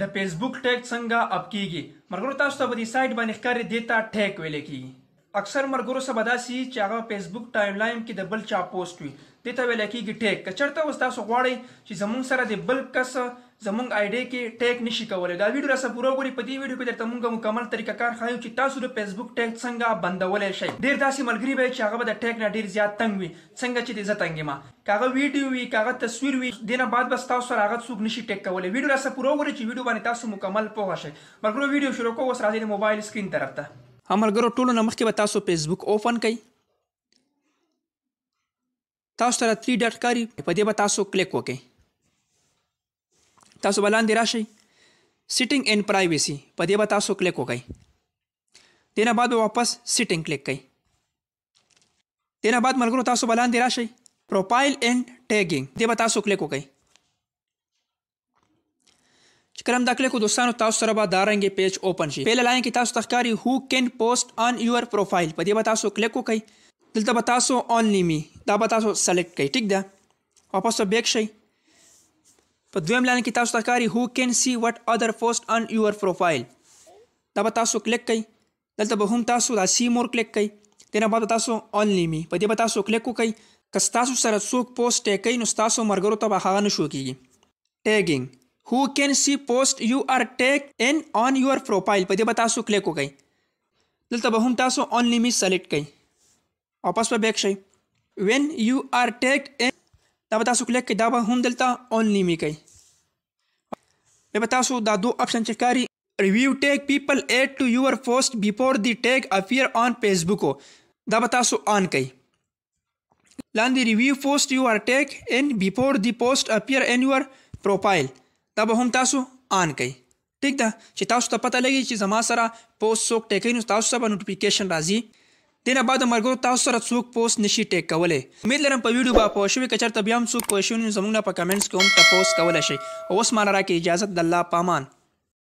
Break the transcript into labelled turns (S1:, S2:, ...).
S1: د فیسبوک ټیګ څنګه اپ کیږي مرګرو تاسو ته په دې سایت باندې ښکارې دیتا ټیګ ویل کیږي اکثر مرګرو سبا داسي چې هغه فیسبوک ټایم لاین کې د بل چا پوسټ وي دیتا ویل کیږي ټیګ که چرته وستا سو غواړي چې زمون سره د بل کس زمونږ آیډیا کې ټیک نشي کولای دا ویډیو راڅخه پوره وګورئ په دې ویډیو کې درته مونږ مکمل طریقه کار ښایو چې تاسو د فیسبوک ټیک څنګه بندولی شئ ډېر داسې ملګري به چې هغه به د ټیک نه ډېر زیات تنګ وي څنګه چې دې زه تنګ یم که هغه ویډیو وي که هغه تصویر وي دې نه بعد به ستاسو سره هغه څوک نشي ټیک کولی ویډیو راڅخه پوره وګورئ چې ویډیو باندې تاسو مکمل پوه شئ ملګرو ویډیو شروع کوو اوس راځئ د موبایل سکرین طرف ته هم ملګرو ټولو نه مخکې به تاسو فیسبوک اوپن کړئ تاسو سره تری ډاټ کاری په دې به تاسو کلیک وکړئ تاسو بلاندې راشئ سیټینګ ان پرایویسي په دې به تاسو کلیک وکړئ دینه بعد به واپس سیټینګ کلیک کړئ دینه بعد ملګرو تاسو بلاندې راشئ پروفایل اند ټیګینګ دې به تاسو کلیک وکړئ چې کلم دا کلیک دوستانو تاسو سره به دا رنګ پیج اوپن شي پیل لاین کې تاسو تخکاری هو کین پوسټ ان یور پروفایل په دې به تاسو کلیک وکړئ دلته به تاسو اونلی می دا به تاسو سلیکټ کړئ ټیک ده واپس بیک شئ द्वयम्लाने की ताव सहकारी who can see what other post on your profile तब तासु क्लिक कई दलता बहुम तासु दा सी मोर क्लिक कई તેના બાદ તાસો ઓનલી મી પછી બતાશો ક્લેકુ કઈ કસ તાસો સર સુક પોસ્ટ ટેકઈ નું તાસો મરગરો તબા હાવાનું શું કીગી tagging who can see post you are tagged in on your profile પછી બતાશો ક્લેકુ કઈ દિલ તબ હું તાસો ઓનલી મી સેલેક્ટ કઈ ઓપસ પર બેક શઈ when you are tagged in તબ તાસો ક્લેક કઈ દાબા હું દિલતા ઓનલી મી કઈ به تاسو دا دوه اپشن چې کاری ریویو ټیک پیپل ایډ ټو یور پوسټ بیفور دی ټیک افیر آن فیسبوک دا به تاسو آن کړئ لاندې ریویو پوسټ یو ار ټیک ان بیفور دی پوسټ اپیر ان یور پروفایل دا به هم تاسو آن کړئ ټیک ده چې تاسو ته پته لګي چې زما سره پوسټ څوک ټیکې نو تاسو ته نوټیفیکیشن راځي دینه بعد مرګرو تاسو سره څوک پوسټ نشي ټیک کولای امید لرم په ویډیو به پوه شوي کچر ته بیا هم څوک پوه شوي نو زموږ نه په کمنټس کې هم تاسو کولای شئ اوس مانه راکې اجازه د الله پامان